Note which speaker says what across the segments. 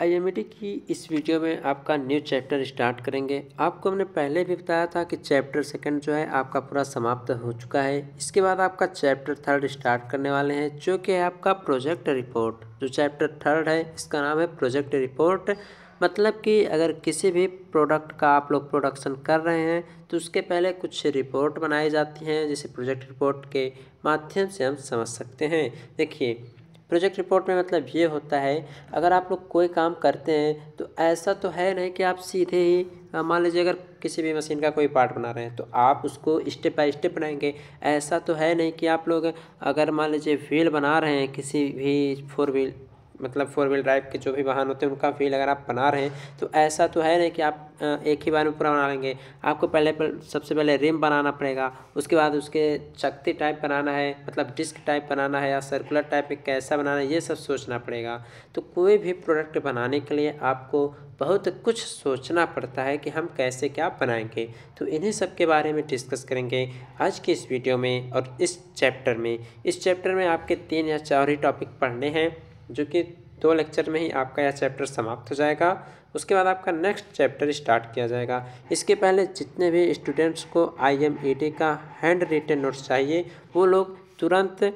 Speaker 1: आई की इस वीडियो में आपका न्यू चैप्टर स्टार्ट करेंगे आपको हमने पहले भी बताया था कि चैप्टर सेकंड जो है आपका पूरा समाप्त हो चुका है इसके बाद आपका चैप्टर थर्ड स्टार्ट करने वाले हैं जो कि है आपका प्रोजेक्ट रिपोर्ट जो चैप्टर थर्ड है इसका नाम है प्रोजेक्ट रिपोर्ट मतलब कि अगर किसी भी प्रोडक्ट का आप लोग प्रोडक्शन कर रहे हैं तो उसके पहले कुछ रिपोर्ट बनाई जाती हैं जिसे प्रोजेक्ट रिपोर्ट के माध्यम से हम समझ सकते हैं देखिए प्रोजेक्ट रिपोर्ट में मतलब ये होता है अगर आप लोग कोई काम करते हैं तो ऐसा तो है नहीं कि आप सीधे ही मान लीजिए अगर किसी भी मशीन का कोई पार्ट बना रहे हैं तो आप उसको स्टेप बाय स्टेप बनाएंगे ऐसा तो है नहीं कि आप लोग अगर मान लीजिए व्हील बना रहे हैं किसी भी फोर व्हील मतलब फोर व्हील ड्राइव के जो भी वाहन होते हैं उनका व्हील अगर आप बना रहे हैं तो ऐसा तो है नहीं कि आप एक ही बार में पूरा बना लेंगे आपको पहले पर सबसे पहले रिम बनाना पड़ेगा उसके बाद उसके चक्ति टाइप बनाना है मतलब डिस्क टाइप बनाना है या सर्कुलर टाइप एक कैसा बनाना है ये सब सोचना पड़ेगा तो कोई भी प्रोडक्ट बनाने के लिए आपको बहुत कुछ सोचना पड़ता है कि हम कैसे क्या बनाएंगे तो इन्हीं सब के बारे में डिस्कस करेंगे आज की इस वीडियो में और इस चैप्टर में इस चैप्टर में आपके तीन या चार ही टॉपिक पढ़ने हैं जो कि दो लेक्चर में ही आपका यह चैप्टर समाप्त हो जाएगा उसके बाद आपका नेक्स्ट चैप्टर स्टार्ट किया जाएगा इसके पहले जितने भी स्टूडेंट्स को आई का हैंड रिटेन नोट्स चाहिए वो लोग तुरंत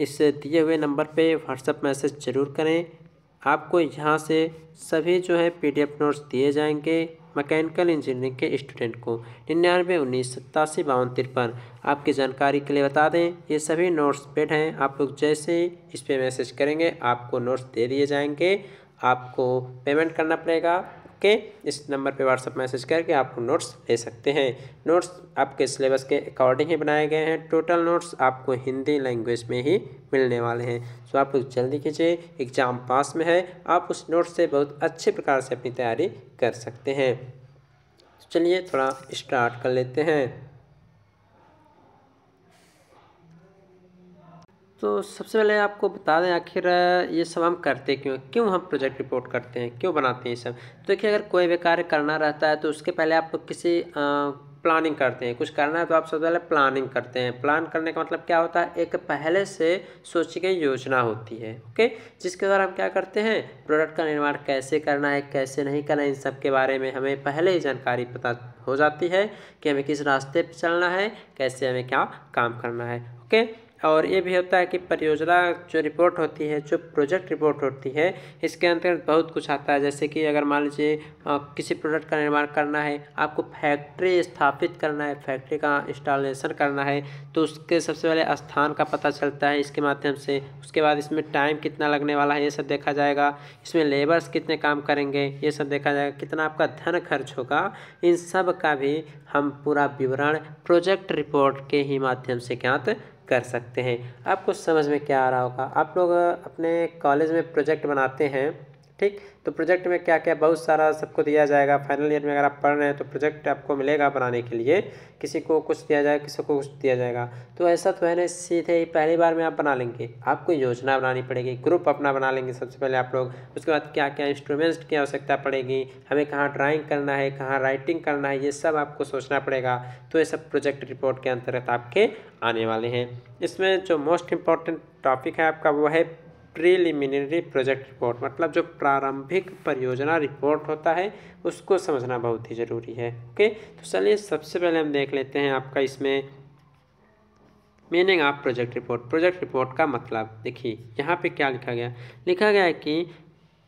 Speaker 1: इस दिए हुए नंबर पे व्हाट्सअप मैसेज ज़रूर करें आपको यहाँ से सभी जो है पीडीएफ नोट्स दिए जाएंगे मैकेनिकल इंजीनियरिंग के स्टूडेंट को निन्यानवे उन्नीस सत्तासी बावन तिरपन आपकी जानकारी के लिए बता दें ये सभी नोट्स पेड हैं आप लोग जैसे इस पर मैसेज करेंगे आपको नोट्स दे दिए जाएंगे आपको पेमेंट करना पड़ेगा के इस नंबर पे व्हाट्सअप मैसेज करके आप नोट्स ले सकते हैं नोट्स आपके सिलेबस के अकॉर्डिंग ही बनाए गए हैं टोटल नोट्स आपको हिंदी लैंग्वेज में ही मिलने वाले हैं सो आप जल्दी कीजिए एग्ज़ाम पास में है आप उस नोट्स से बहुत अच्छे प्रकार से अपनी तैयारी कर सकते हैं चलिए थोड़ा स्टार्ट कर लेते हैं तो सबसे पहले आपको बता दें आखिर ये सब हम करते क्यों क्यों हम प्रोजेक्ट रिपोर्ट करते हैं क्यों बनाते हैं ये सब तो देखिए अगर कोई भी कार्य करना रहता है तो उसके पहले आप किसी प्लानिंग करते हैं कुछ करना है तो आप सबसे पहले प्लानिंग करते हैं प्लान करने का मतलब क्या होता है एक पहले से सोची गई योजना होती है ओके जिसके द्वारा हम क्या करते हैं प्रोडक्ट का निर्माण कैसे करना है कैसे नहीं करना है इन सब के बारे में हमें पहले ही जानकारी पता हो जाती है कि हमें किस रास्ते पर चलना है कैसे हमें क्या काम करना है ओके और ये भी होता है कि परियोजना जो रिपोर्ट होती है जो प्रोजेक्ट रिपोर्ट होती है इसके अंतर्गत बहुत कुछ आता है जैसे कि अगर मान लीजिए किसी प्रोडक्ट का निर्माण करना है आपको फैक्ट्री स्थापित करना है फैक्ट्री का इंस्टॉलेशन करना है तो उसके सबसे पहले स्थान का पता चलता है इसके माध्यम से उसके बाद इसमें टाइम कितना लगने वाला है ये सब देखा जाएगा इसमें लेबर्स कितने काम करेंगे ये सब देखा जाएगा कितना आपका धन खर्च होगा इन सब का भी हम पूरा विवरण प्रोजेक्ट रिपोर्ट के ही माध्यम से ज्ञात कर सकते हैं आपको समझ में क्या आ रहा होगा आप लोग अपने कॉलेज में प्रोजेक्ट बनाते हैं ठीक तो प्रोजेक्ट में क्या क्या बहुत सारा सबको दिया जाएगा फाइनल ईयर में अगर आप पढ़ रहे हैं तो प्रोजेक्ट आपको मिलेगा बनाने के लिए किसी को कुछ दिया जाएगा किसी को कुछ दिया जाएगा तो ऐसा तो है ना सीधे ही पहली बार में आप बना लेंगे आपको योजना बनानी पड़ेगी ग्रुप अपना बना लेंगे सबसे पहले आप लोग उसके बाद क्या क्या इंस्ट्रूमेंट्स की आवश्यकता पड़ेगी हमें कहाँ ड्राइंग करना है कहाँ राइटिंग करना है ये सब आपको सोचना पड़ेगा तो ये सब प्रोजेक्ट रिपोर्ट के अंतर्गत आपके आने वाले हैं इसमें जो मोस्ट इम्पॉर्टेंट टॉपिक है आपका वो है प्रीलिमिनरी प्रोजेक्ट रिपोर्ट मतलब जो प्रारंभिक परियोजना रिपोर्ट होता है उसको समझना बहुत ही ज़रूरी है ओके तो चलिए सबसे पहले हम देख लेते हैं आपका इसमें meaning of project report project report का मतलब देखिए यहाँ पे क्या लिखा गया लिखा गया है कि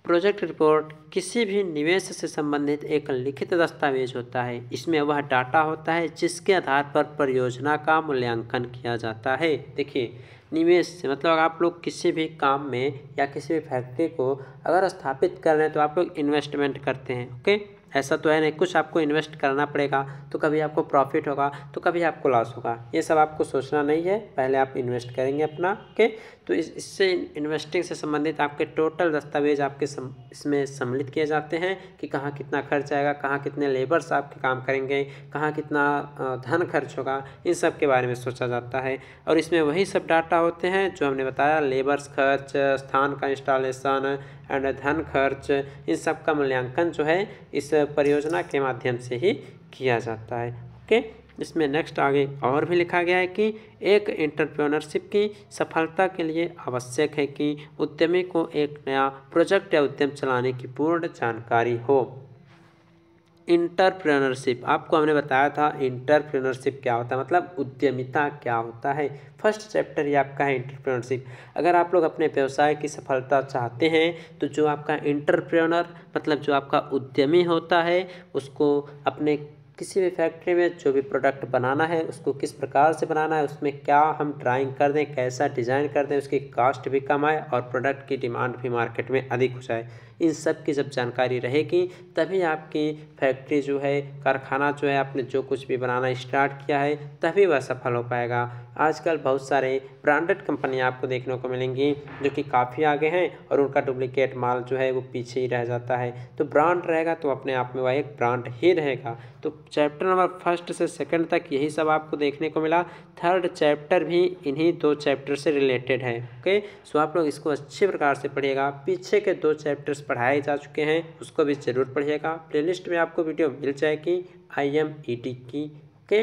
Speaker 1: प्रोजेक्ट रिपोर्ट किसी भी निवेश से संबंधित एक लिखित दस्तावेज होता है इसमें वह डाटा होता है जिसके आधार पर परियोजना का मूल्यांकन किया जाता है देखिए निवेश से मतलब आप लोग किसी भी काम में या किसी भी फैक्ट्री को अगर स्थापित कर रहे हैं तो आप लोग इन्वेस्टमेंट करते हैं ओके ऐसा तो है नहीं कुछ आपको इन्वेस्ट करना पड़ेगा तो कभी आपको प्रॉफिट होगा तो कभी आपको लॉस होगा ये सब आपको सोचना नहीं है पहले आप इन्वेस्ट करेंगे अपना ओके तो इस इससे इन्वेस्टिंग से संबंधित आपके टोटल दस्तावेज आपके सम, इसमें सम्मिलित किए जाते हैं कि कहाँ कितना खर्च आएगा कहाँ कितने लेबर्स आपके काम करेंगे कहाँ कितना धन खर्च होगा इन सब के बारे में सोचा जाता है और इसमें वही सब डाटा होते हैं जो हमने बताया लेबर्स खर्च स्थान का इंस्टॉलेशन एंड धन खर्च इन सब का मूल्यांकन जो है इस परियोजना के माध्यम से ही किया जाता है ओके इसमें नेक्स्ट आगे और भी लिखा गया है कि एक इंटरप्रोनरशिप की सफलता के लिए आवश्यक है कि उद्यमी को एक नया प्रोजेक्ट या उद्यम चलाने की पूर्ण जानकारी हो इंटरप्रेनरशिप आपको हमने बताया था इंटरप्रेनरशिप क्या होता है मतलब उद्यमिता क्या होता है फर्स्ट चैप्टर ये आपका है इंटरप्रेनरशिप अगर आप लोग अपने व्यवसाय की सफलता चाहते हैं तो जो आपका इंटरप्रेनर मतलब जो आपका उद्यमी होता है उसको अपने किसी भी फैक्ट्री में जो भी प्रोडक्ट बनाना है उसको किस प्रकार से बनाना है उसमें क्या हम ड्राइंग कर दें कैसा डिज़ाइन कर दें उसकी कास्ट भी कम आए और प्रोडक्ट की डिमांड भी मार्केट में अधिक हो जाए इन सब की जब जानकारी रहेगी तभी आपकी फैक्ट्री जो है कारखाना जो है आपने जो कुछ भी बनाना स्टार्ट किया है तभी वह सफल हो पाएगा आजकल बहुत सारे ब्रांडेड कंपनियां आपको देखने को मिलेंगी जो कि काफ़ी आगे हैं और उनका डुप्लिकेट माल जो है वो पीछे ही रह जाता है तो ब्रांड रहेगा तो अपने आप में वह एक ब्रांड ही रहेगा तो चैप्टर नंबर फर्स्ट से सेकंड तक यही सब आपको देखने को मिला थर्ड चैप्टर भी इन्हीं दो चैप्टर से रिलेटेड है ओके सो आप लोग इसको अच्छे प्रकार से पढ़िएगा पीछे के दो चैप्टर्स पढ़ाए जा चुके हैं उसको भी ज़रूर पढ़िएगा प्लेलिस्ट में आपको वीडियो मिल जाएगी आई एम ई टी की ओके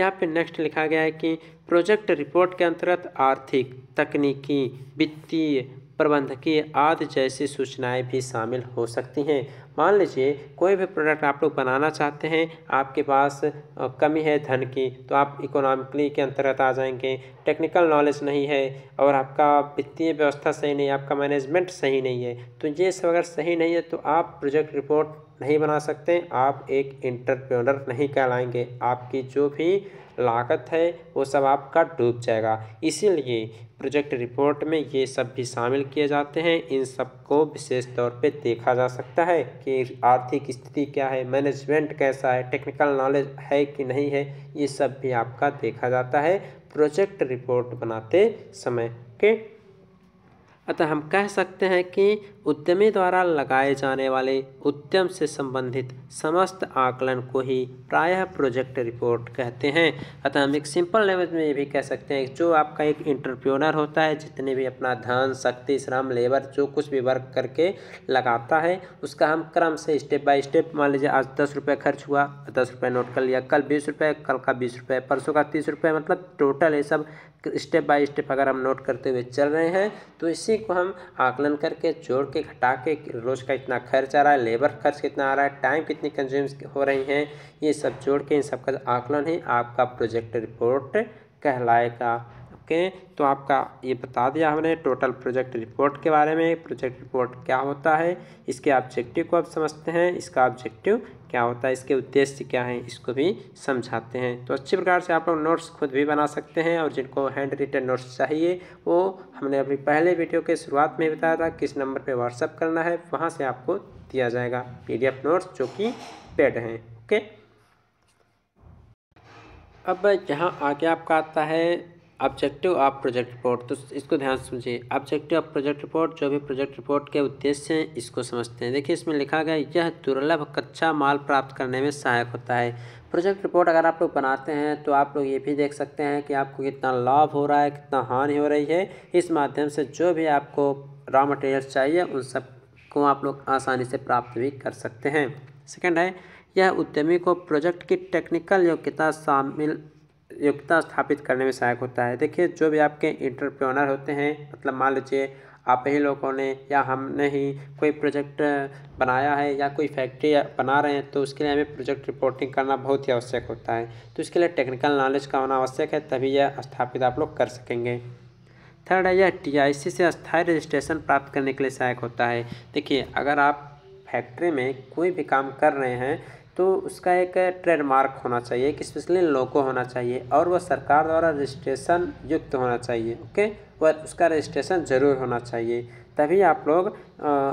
Speaker 1: यहाँ पे नेक्स्ट लिखा गया है कि प्रोजेक्ट रिपोर्ट के अंतर्गत आर्थिक तकनीकी वित्तीय प्रबंधकीय आदि जैसी सूचनाएं भी शामिल हो सकती हैं मान लीजिए कोई भी प्रोडक्ट आप लोग बनाना चाहते हैं आपके पास कमी है धन की तो आप इकोनॉमिकली के अंतर्गत आ जाएंगे टेक्निकल नॉलेज नहीं है और आपका वित्तीय व्यवस्था सही नहीं है आपका मैनेजमेंट सही नहीं है तो ये सब अगर सही नहीं है तो आप प्रोजेक्ट रिपोर्ट नहीं बना सकते आप एक इंटरप्रेनर नहीं कहलाएंगे आपकी जो भी लागत है वो सब आपका डूब जाएगा इसीलिए प्रोजेक्ट रिपोर्ट में ये सब भी शामिल किए जाते हैं इन सब को विशेष तौर पे देखा जा सकता है कि आर्थिक स्थिति क्या है मैनेजमेंट कैसा है टेक्निकल नॉलेज है कि नहीं है ये सब भी आपका देखा जाता है प्रोजेक्ट रिपोर्ट बनाते समय के अतः हम कह सकते हैं कि उद्यमी द्वारा लगाए जाने वाले उद्यम से संबंधित समस्त आकलन को ही प्रायः प्रोजेक्ट रिपोर्ट कहते हैं अतः हम एक सिंपल लैंग्वेज में ये भी कह सकते हैं जो आपका एक इंटरप्रोनर होता है जितने भी अपना धन शक्ति श्रम लेबर जो कुछ भी वर्क करके लगाता है उसका हम क्रम से स्टेप बाय स्टेप मान लीजिए आज दस रुपये खर्च हुआ दस रुपये नोट कर लिया कल बीस रुपये कल का बीस रुपये परसों का तीस रुपये मतलब टोटल ये सब स्टेप बाय स्टेप अगर हम नोट करते हुए चल रहे हैं तो इसी को हम आकलन करके जोड़ के घटा के रोज़ का इतना खर्च आ रहा है लेबर खर्च कितना आ रहा है टाइम कितनी कंज्यूम हो रही हैं ये सब जोड़ के इन सब का आकलन ही आपका प्रोजेक्ट रिपोर्ट कहलाएगा सकें तो आपका ये बता दिया हमने टोटल प्रोजेक्ट रिपोर्ट के बारे में प्रोजेक्ट रिपोर्ट क्या होता है इसके ऑब्जेक्टिव को आप समझते हैं इसका ऑब्जेक्टिव क्या होता है इसके उद्देश्य क्या है इसको भी समझाते हैं तो अच्छी प्रकार से आप लोग नोट्स खुद भी बना सकते हैं और जिनको हैंड रिटन नोट्स चाहिए वो हमने अपनी पहले वीडियो के शुरुआत में बताया था किस नंबर पर व्हाट्सअप करना है वहाँ से आपको दिया जाएगा पीडीएफ नोट्स जो कि पेड हैं ओके अब यहाँ आगे आपका आता है ऑब्जेक्टिव ऑफ प्रोजेक्ट रिपोर्ट तो इसको ध्यान से समझिए ऑब्जेक्टिव ऑफ प्रोजेक्ट रिपोर्ट जो भी प्रोजेक्ट रिपोर्ट के उद्देश्य हैं इसको समझते हैं देखिए इसमें लिखा गया यह दुर्लभ कच्चा माल प्राप्त करने में सहायक होता है प्रोजेक्ट रिपोर्ट अगर आप लोग बनाते हैं तो आप लोग ये भी देख सकते हैं कि आपको कितना लाभ हो रहा है कितना हानि हो रही है इस माध्यम से जो भी आपको रॉ मटेरियल्स चाहिए उन सब को आप लोग आसानी से प्राप्त भी कर सकते हैं सेकेंड है यह उद्यमी को प्रोजेक्ट की टेक्निकल योग्यता शामिल योग्यता स्थापित करने में सहायक होता है देखिए जो भी आपके इंटरप्रेनर होते हैं मतलब मान लीजिए आप ही लोगों ने या हमने ही कोई प्रोजेक्ट बनाया है या कोई फैक्ट्री बना रहे हैं तो उसके लिए हमें प्रोजेक्ट रिपोर्टिंग करना बहुत ही आवश्यक होता है तो इसके लिए टेक्निकल नॉलेज का होना आवश्यक है तभी यह स्थापित आप लोग कर सकेंगे थर्ड है यह टी से स्थायी रजिस्ट्रेशन प्राप्त करने के लिए सहायक होता है देखिए अगर आप फैक्ट्री में कोई भी काम कर रहे हैं तो उसका एक ट्रेडमार्क होना चाहिए एक स्पेशली लोको होना चाहिए और वह सरकार द्वारा रजिस्ट्रेशन युक्त होना चाहिए ओके वह उसका रजिस्ट्रेशन ज़रूर होना चाहिए तभी आप लोग आ,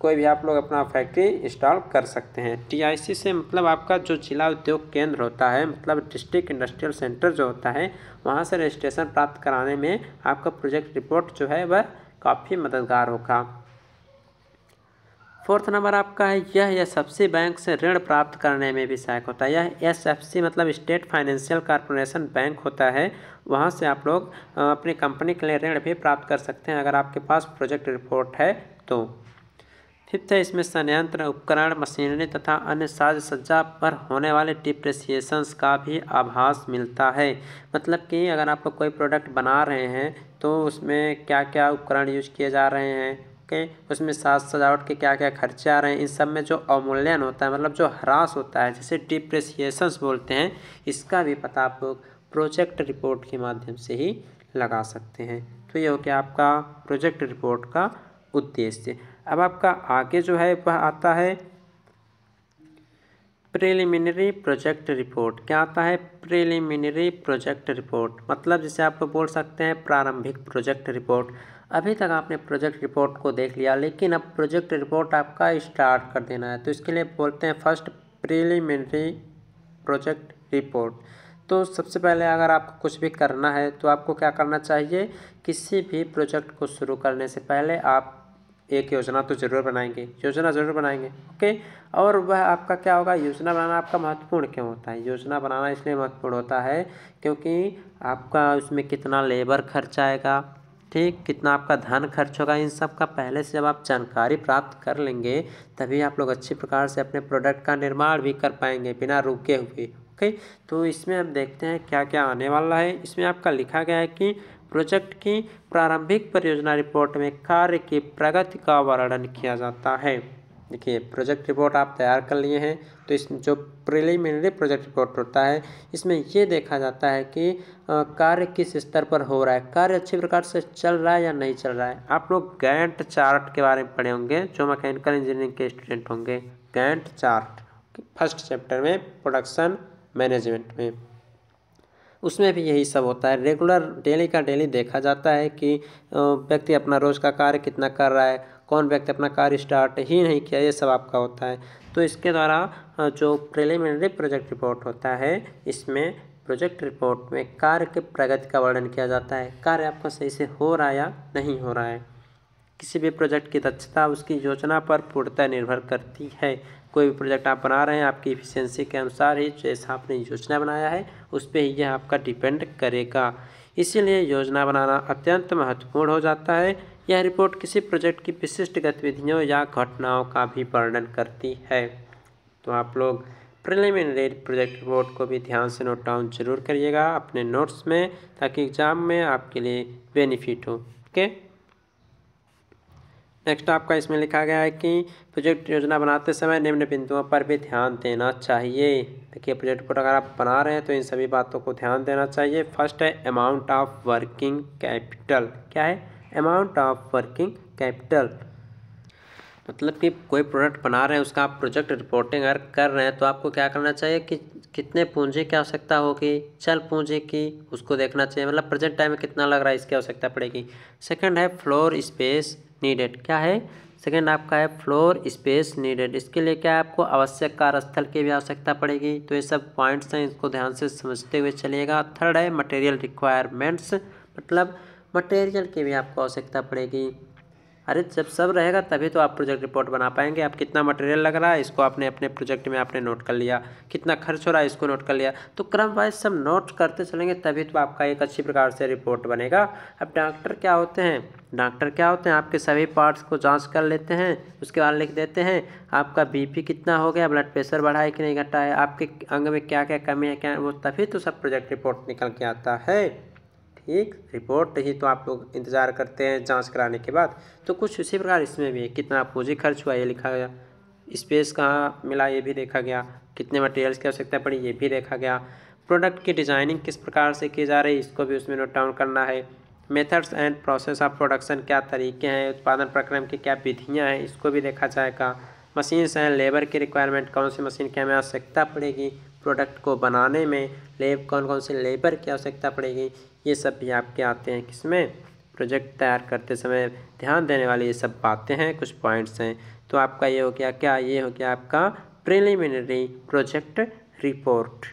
Speaker 1: कोई भी आप लोग अपना फैक्ट्री इंस्टॉल कर सकते हैं टीआईसी से मतलब आपका जो जिला उद्योग केंद्र होता है मतलब डिस्ट्रिक्ट इंडस्ट्रियल सेंटर जो होता है वहाँ से रजिस्ट्रेशन प्राप्त कराने में आपका प्रोजेक्ट रिपोर्ट जो है वह काफ़ी मददगार होगा फोर्थ नंबर आपका है यह एस एफ सी बैंक से ऋण प्राप्त करने में भी सहायक होता है यह एस एफ सी मतलब स्टेट फाइनेंशियल कॉरपोरेशन बैंक होता है वहाँ से आप लोग अपनी कंपनी के लिए ऋण भी प्राप्त कर सकते हैं अगर आपके पास प्रोजेक्ट रिपोर्ट है तो फिफ्थ है इसमें संयंत्र उपकरण मशीनरी तथा अन्य साज सज्जा पर होने वाले डिप्रेसिएशंस का भी आभास मिलता है मतलब कि अगर आप कोई प्रोडक्ट बना रहे हैं तो उसमें क्या क्या उपकरण यूज किए जा रहे हैं सकें उसमें साज सजावट के क्या क्या खर्चे आ रहे हैं इन सब में जो अवमूल्यन होता है मतलब जो ह्रास होता है जैसे डिप्रेसिएशंस बोलते हैं इसका भी पता आप लोग प्रोजेक्ट रिपोर्ट के माध्यम से ही लगा सकते हैं तो ये हो गया आपका प्रोजेक्ट रिपोर्ट का उद्देश्य अब आपका आगे जो है वह आता है प्रिलिमिनरी प्रोजेक्ट रिपोर्ट क्या आता है प्रिलिमिनरी प्रोजेक्ट रिपोर्ट मतलब जिसे आप लोग बोल सकते हैं प्रारंभिक प्रोजेक्ट रिपोर्ट अभी तक आपने प्रोजेक्ट रिपोर्ट को देख लिया लेकिन अब प्रोजेक्ट रिपोर्ट आपका स्टार्ट कर देना है तो इसके लिए बोलते हैं फर्स्ट प्रीलिमिनरी प्रोजेक्ट रिपोर्ट तो सबसे पहले अगर आपको कुछ भी करना है तो आपको क्या करना चाहिए किसी भी प्रोजेक्ट को शुरू करने से पहले आप एक योजना तो ज़रूर बनाएंगे योजना ज़रूर बनाएंगे ओके और वह आपका क्या होगा योजना बनाना आपका महत्वपूर्ण क्यों होता है योजना बनाना इसलिए महत्वपूर्ण होता है क्योंकि आपका उसमें कितना लेबर खर्च आएगा ठीक कितना आपका धन खर्च होगा इन सब का पहले से जब आप जानकारी प्राप्त कर लेंगे तभी आप लोग अच्छी प्रकार से अपने प्रोडक्ट का निर्माण भी कर पाएंगे बिना रुके हुए ओके तो इसमें हम देखते हैं क्या क्या आने वाला है इसमें आपका लिखा गया है कि प्रोजेक्ट की प्रारंभिक परियोजना रिपोर्ट में कार्य की प्रगति का वर्णन किया जाता है देखिए प्रोजेक्ट रिपोर्ट आप तैयार कर लिए हैं तो इस जो प्रिलिमिनरी प्रोजेक्ट रिपोर्ट होता है इसमें ये देखा जाता है कि कार्य किस स्तर पर हो रहा है कार्य अच्छी प्रकार से चल रहा है या नहीं चल रहा है आप लोग गैंट चार्ट के बारे में पढ़े होंगे जो मैकेनिकल इंजीनियरिंग के स्टूडेंट होंगे गैंट चार्ट फर्स्ट चैप्टर में प्रोडक्शन मैनेजमेंट में उसमें भी यही सब होता है रेगुलर डेली का डेली देखा जाता है कि व्यक्ति अपना रोज़ का कार्य कितना कर रहा है कौन व्यक्ति अपना कार्य स्टार्ट ही नहीं किया ये सब आपका होता है तो इसके द्वारा जो प्रिलिमिनरी प्रोजेक्ट रिपोर्ट होता है इसमें प्रोजेक्ट रिपोर्ट में कार्य के प्रगति का वर्णन किया जाता है कार्य आपका सही से हो रहा है या नहीं हो रहा है किसी भी प्रोजेक्ट की दक्षता उसकी योजना पर पूर्णतः निर्भर करती है कोई भी प्रोजेक्ट आप बना रहे हैं आपकी इफिशियंसी के अनुसार ही जैसा आपने योजना बनाया है उस पर ही यह आपका डिपेंड करेगा इसीलिए योजना बनाना अत्यंत महत्वपूर्ण हो जाता है यह रिपोर्ट किसी प्रोजेक्ट की विशिष्ट गतिविधियों या घटनाओं का भी वर्णन करती है तो आप लोग प्रिलिमिनरी प्रोजेक्ट रिपोर्ट को भी ध्यान से नोट डाउन जरूर करिएगा अपने नोट्स में ताकि एग्ज़ाम में आपके लिए बेनिफिट हो ओके नेक्स्ट आपका इसमें लिखा गया है कि प्रोजेक्ट योजना बनाते समय निम्न बिंदुओं पर भी ध्यान देना चाहिए देखिए प्रोजेक्ट रिपोर्ट अगर आप बना रहे हैं तो इन सभी बातों को ध्यान देना चाहिए फर्स्ट है अमाउंट ऑफ वर्किंग कैपिटल क्या है अमाउंट ऑफ वर्किंग कैपिटल मतलब कि कोई प्रोडक्ट बना रहे हैं उसका आप प्रोजेक्ट रिपोर्टिंग अगर कर रहे हैं तो आपको क्या करना चाहिए कि कितने पूंजी की आवश्यकता होगी चल पूंजी की उसको देखना चाहिए मतलब प्रेजेंट टाइम में कितना लग रहा है इसकी आवश्यकता पड़ेगी सेकंड है फ्लोर स्पेस नीडेड क्या है सेकंड आपका है फ्लोर स्पेस नीडेड इसके लिए क्या आपको आवश्यक कार्यस्थल की भी आवश्यकता पड़ेगी तो ये सब पॉइंट्स हैं इसको ध्यान से समझते हुए चलिएगा थर्ड है मटेरियल रिक्वायरमेंट्स मतलब मटेरियल की भी आपको आवश्यकता पड़ेगी अरे जब सब रहेगा तभी तो आप प्रोजेक्ट रिपोर्ट बना पाएंगे आप कितना मटेरियल लग रहा है इसको आपने अपने प्रोजेक्ट में आपने नोट कर लिया कितना खर्च हो रहा है इसको नोट कर लिया तो क्रम वाइज सब नोट करते चलेंगे तभी तो आपका एक अच्छी प्रकार से रिपोर्ट बनेगा अब डॉक्टर क्या होते हैं डॉक्टर क्या होते हैं आपके सभी पार्ट्स को जांच कर लेते हैं उसके बाद लिख देते हैं आपका बीपी कितना हो गया ब्लड प्रेशर बढ़ा है कि नहीं घटा है आपके अंग में क्या क्या कमी है क्या वो तभी तो सब प्रोजेक्ट रिपोर्ट निकल के आता है एक रिपोर्ट ही तो आप लोग इंतज़ार करते हैं जांच कराने के बाद तो कुछ उसी प्रकार इसमें भी है कितना पूंजी खर्च हुआ ये लिखा गया स्पेस कहाँ मिला ये भी देखा गया कितने मटेरियल्स की आवश्यकता पड़ी ये भी देखा गया प्रोडक्ट की डिज़ाइनिंग किस प्रकार से की जा रही है इसको भी उसमें नोट डाउन करना है methods and process of production क्या तरीके हैं उत्पादन प्रक्रम की क्या विधियाँ हैं इसको भी देखा जाएगा मशीन्स एंड लेबर की रिक्वायरमेंट कौन सी मशीन की हमें आवश्यकता पड़ेगी प्रोडक्ट को बनाने में लेब कौन कौन से लेबर की आवश्यकता पड़ेगी ये सब भी आपके आते हैं किसमें प्रोजेक्ट तैयार करते समय ध्यान देने वाली ये सब बातें हैं कुछ पॉइंट्स हैं तो आपका ये हो गया क्या ये हो गया आपका प्रिलिमिनरी प्रोजेक्ट रिपोर्ट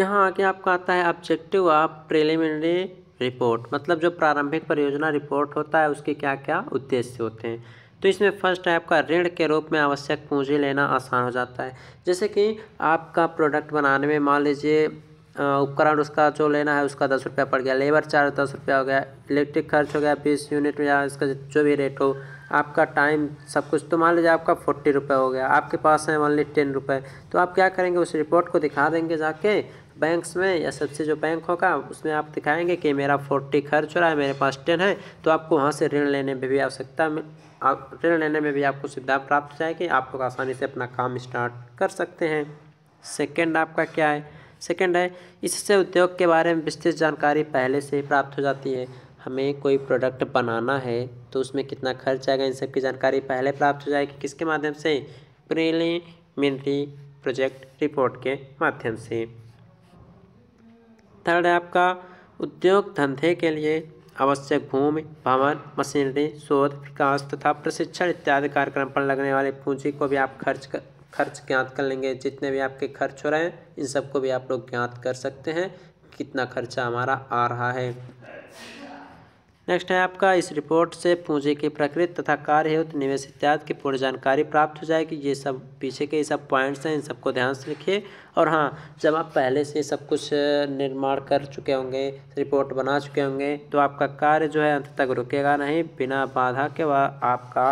Speaker 1: यहाँ आके आपका आता है ऑब्जेक्टिव ऑफ प्रिलिमिनरी रिपोर्ट मतलब जो प्रारंभिक परियोजना रिपोर्ट होता है उसके क्या क्या उद्देश्य होते हैं तो इसमें फर्स्ट है आपका ऋण के रूप में आवश्यक पूंजी लेना आसान हो जाता है जैसे कि आपका प्रोडक्ट बनाने में मान लीजिए उपकरण उसका जो लेना है उसका दस रुपया पड़ गया लेबर चार्ज दस रुपया हो गया इलेक्ट्रिक खर्च हो गया बीस यूनिट या इसका जो भी रेट हो आपका टाइम सब कुछ तो मान लीजिए आपका फोर्टी रुपये हो गया आपके पास है ओनली टेन रुपये तो आप क्या करेंगे उस रिपोर्ट को दिखा देंगे जाके बैंक्स में या सबसे जो बैंक होगा उसमें आप दिखाएंगे कि मेरा फोर्टी खर्च हो रहा है मेरे पास टेन है तो आपको वहाँ से ऋण लेने में भी आवश्यकता में ऋण लेने में भी आपको सुविधा प्राप्त हो जाएगी आप लोग आसानी से अपना काम स्टार्ट कर सकते हैं सेकेंड आपका क्या है सेकंड है इससे उद्योग के बारे में विस्तृत जानकारी पहले से ही प्राप्त हो जाती है हमें कोई प्रोडक्ट बनाना है तो उसमें कितना खर्च आएगा इन सब की जानकारी पहले प्राप्त हो जाएगी किसके माध्यम से प्रिलिमिनरी प्रोजेक्ट रिपोर्ट के माध्यम से थर्ड है आपका उद्योग धंधे के लिए आवश्यक भूमि भवन मशीनरी शोध विकास तथा प्रशिक्षण इत्यादि कार्यक्रम पर लगने वाले पूंजी को भी आप खर्च कर खर्च ज्ञात कर लेंगे जितने भी आपके खर्च हो रहे हैं इन सबको भी आप लोग ज्ञात कर सकते हैं कितना खर्चा हमारा आ रहा है नेक्स्ट है आपका इस रिपोर्ट से पूंजी की प्रकृति तथा कार्य हेतु निवेश इत्यादि की पूर्ण जानकारी प्राप्त हो जाएगी ये सब पीछे के ये सब पॉइंट्स हैं इन सबको ध्यान से लिखिए और हाँ जब आप पहले से सब कुछ निर्माण कर चुके होंगे रिपोर्ट बना चुके होंगे तो आपका कार्य जो है अंत तक रुकेगा नहीं बिना बाधा के वह आपका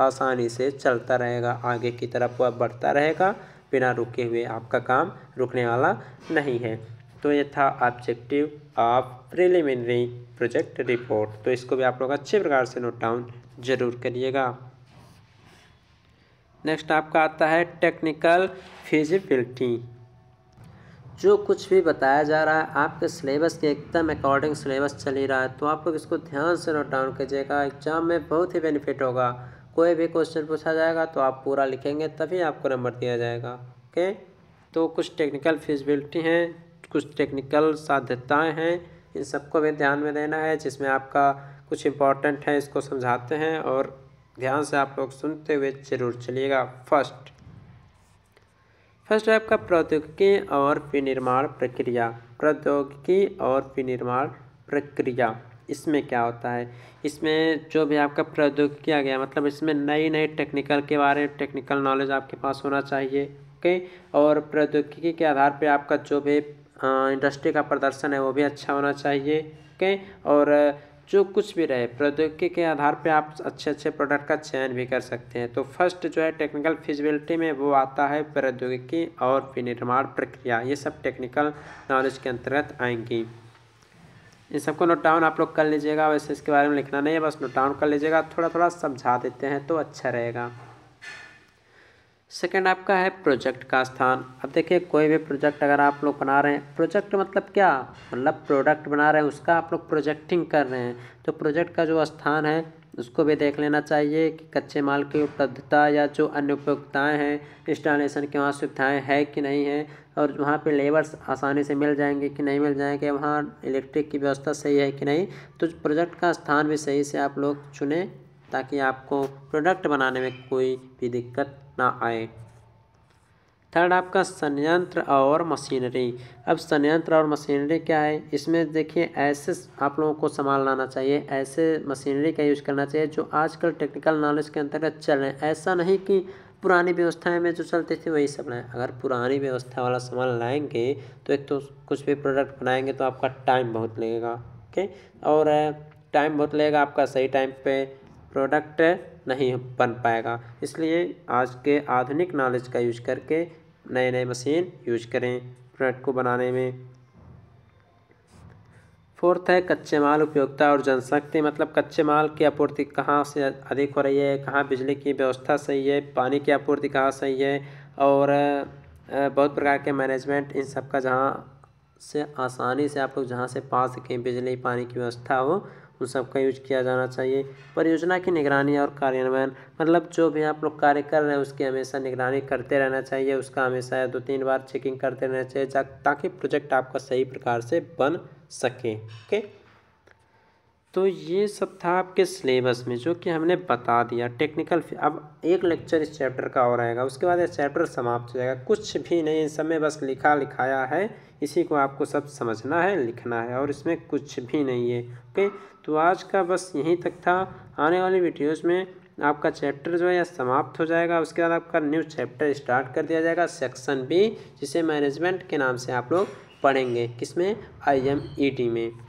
Speaker 1: आसानी से चलता रहेगा आगे की तरफ वह बढ़ता रहेगा बिना रुके हुए आपका काम रुकने वाला नहीं है तो ये था objective of preliminary project report तो इसको भी आप लोग अच्छे प्रकार से नोट डाउन ज़रूर करिएगा नेक्स्ट आपका आता है टेक्निकल फिजिबिलिटी जो कुछ भी बताया जा रहा है आपके सिलेबस के एकदम अकॉर्डिंग सिलेबस चल ही रहा है तो आप लोग इसको ध्यान से नोट डाउन कीजिएगा एग्जाम में बहुत ही बेनिफिट होगा कोई भी क्वेश्चन पूछा जाएगा तो आप पूरा लिखेंगे तभी आपको नंबर दिया जाएगा ओके तो कुछ टेक्निकल फिजिबिलिटी हैं कुछ टेक्निकल साध्यताएँ हैं इन सबको भी ध्यान में देना है जिसमें आपका कुछ इंपॉर्टेंट है इसको समझाते हैं और ध्यान से आप लोग सुनते हुए जरूर चलिएगा फर्स्ट फर्स्ट है आपका प्रौद्योगिकी और विनिर्माण प्रक्रिया प्रौद्योगिकी और विनिर्माण प्रक्रिया इसमें क्या होता है इसमें जो भी आपका प्रौद्योगिकी किया गया मतलब इसमें नई नई टेक्निकल के बारे में टेक्निकल नॉलेज आपके पास होना चाहिए ओके और प्रौद्योगिकी के आधार पर आपका जो भी इंडस्ट्री का प्रदर्शन है वो भी अच्छा होना चाहिए ओके और जो कुछ भी रहे प्रौद्योगिकी के आधार पे आप अच्छे अच्छे प्रोडक्ट का चयन भी कर सकते हैं तो फर्स्ट जो है टेक्निकल फिजिबिलिटी में वो आता है प्रौद्योगिकी और विनिर्माण प्रक्रिया ये सब टेक्निकल नॉलेज के अंतर्गत आएंगी इन सबको नोट डाउन आप लोग कर लीजिएगा वैसे इसके बारे में लिखना नहीं है बस नोट डाउन कर लीजिएगा थोड़ा थोड़ा समझा देते हैं तो अच्छा रहेगा सेकेंड आपका है प्रोजेक्ट का स्थान अब देखिए कोई भी प्रोजेक्ट अगर आप लोग बना रहे हैं प्रोजेक्ट मतलब क्या मतलब प्रोडक्ट बना रहे हैं उसका आप लोग प्रोजेक्टिंग कर रहे हैं तो प्रोजेक्ट का जो स्थान है उसको भी देख लेना चाहिए कि कच्चे माल की उपलब्धता या जो अन्य उपयोगिताएँ हैं इंस्टॉलेशन की वहाँ सुविधाएँ हैं कि नहीं हैं और वहाँ पे लेबर्स आसानी से मिल जाएंगे कि नहीं मिल जाएंगे वहाँ इलेक्ट्रिक की व्यवस्था सही है कि नहीं तो प्रोजेक्ट का स्थान भी सही से आप लोग चुनें ताकि आपको प्रोडक्ट बनाने में कोई भी दिक्कत ना आए थर्ड आपका संयंत्र और मशीनरी अब संयंत्र और मशीनरी क्या है इसमें देखिए ऐसे आप लोगों को संभाल लाना चाहिए ऐसे मशीनरी का यूज़ करना चाहिए जो आजकल टेक्निकल नॉलेज के अंतर्गत चल रहे हैं ऐसा नहीं कि पुरानी व्यवस्थाएं में जो चलती थी वही सब लाएँ अगर पुरानी व्यवस्था वाला सामान लाएंगे तो एक तो कुछ भी प्रोडक्ट बनाएंगे तो आपका टाइम बहुत लगेगा ओके और टाइम बहुत लगेगा आपका सही टाइम पे प्रोडक्ट नहीं बन पाएगा इसलिए आज के आधुनिक नॉलेज का यूज करके नए नए मशीन यूज करें प्रोडक्ट को बनाने में फोर्थ है कच्चे माल उपयोगिता और जनशक्ति मतलब कच्चे माल की आपूर्ति कहाँ से अधिक हो रही है कहाँ बिजली की व्यवस्था सही है पानी की आपूर्ति कहाँ सही है और बहुत प्रकार के मैनेजमेंट इन सब का जहाँ से आसानी से आप लोग जहाँ से पा सकें बिजली पानी की व्यवस्था हो उन सबका यूज किया जाना चाहिए परियोजना की निगरानी और कार्यान्वयन मतलब जो भी आप लोग कार्य कर रहे हैं उसकी हमेशा निगरानी करते रहना चाहिए उसका हमेशा दो तीन बार चेकिंग करते रहना चाहिए ताकि प्रोजेक्ट आपका सही प्रकार से बन सके ओके तो ये सब था आपके सिलेबस में जो कि हमने बता दिया टेक्निकल अब एक लेक्चर इस चैप्टर का और रहेगा उसके बाद ये चैप्टर समाप्त हो जाएगा कुछ भी नहीं इन सब में बस लिखा लिखाया है इसी को आपको सब समझना है लिखना है और इसमें कुछ भी नहीं है ओके तो आज का बस यहीं तक था आने वाली वीडियोज़ में आपका चैप्टर जो है यह समाप्त हो जाएगा उसके बाद आपका न्यू चैप्टर स्टार्ट कर दिया जाएगा सेक्शन बी जिसे मैनेजमेंट के नाम से आप लोग पढ़ेंगे किसमें आई एम ई टी में